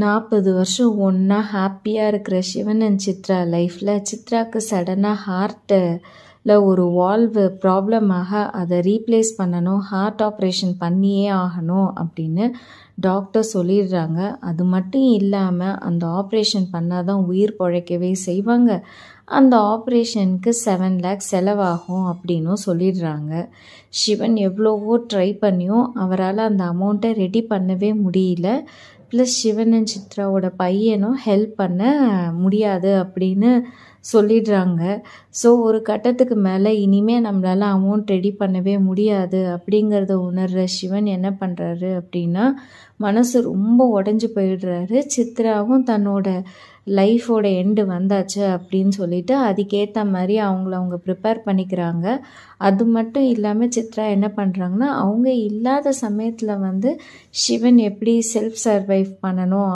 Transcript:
நாற்பது வருஷம் ஒன்றா ஹாப்பியாக இருக்கிற சிவன் அண்ட் சித்ரா லைஃப்பில் சித்ராவுக்கு சடனாக ஹார்ட்டில் ஒரு வால்வு ப்ராப்ளமாக அதை ரீப்ளேஸ் பண்ணணும் ஹார்ட் ஆப்ரேஷன் பண்ணியே ஆகணும் அப்படின்னு டாக்டர் சொல்லிடுறாங்க அது மட்டும் இல்லாமல் அந்த ஆப்ரேஷன் பண்ணால் தான் உயிர் பிழைக்கவே செய்வாங்க அந்த ஆப்ரேஷனுக்கு செவன் லேக்ஸ் செலவாகும் அப்படின்னும் சொல்லிடுறாங்க சிவன் எவ்வளவோ ட்ரை பண்ணியும் அவரால் அந்த அமௌண்ட்டை ரெடி பண்ணவே முடியல ப்ளஸ் சிவன் அண்ட் சித்ராவோட பையனும் ஹெல்ப் பண்ண முடியாது அப்படின்னு சொல்லிடுறாங்க ஸோ ஒரு கட்டத்துக்கு மேலே இனிமேல் நம்மளால் அமௌண்ட் ரெடி பண்ணவே முடியாது அப்படிங்கிறத உணர்கிற சிவன் என்ன பண்ணுறாரு அப்படின்னா மனசு ரொம்ப உடஞ்சி போயிடுறாரு சித்ராவும் தன்னோட லைஃபோட எண்டு வந்தாச்சு அப்படின்னு சொல்லிட்டு அதுக்கேற்ற மாதிரி அவங்கள அவங்க ப்ரிப்பேர் பண்ணிக்கிறாங்க அது மட்டும் இல்லாமல் சித்ரா என்ன பண்ணுறாங்கன்னா அவங்க இல்லாத சமயத்தில் வந்து சிவன் எப்படி செல்ஃப் சர்வைவ் பண்ணணும்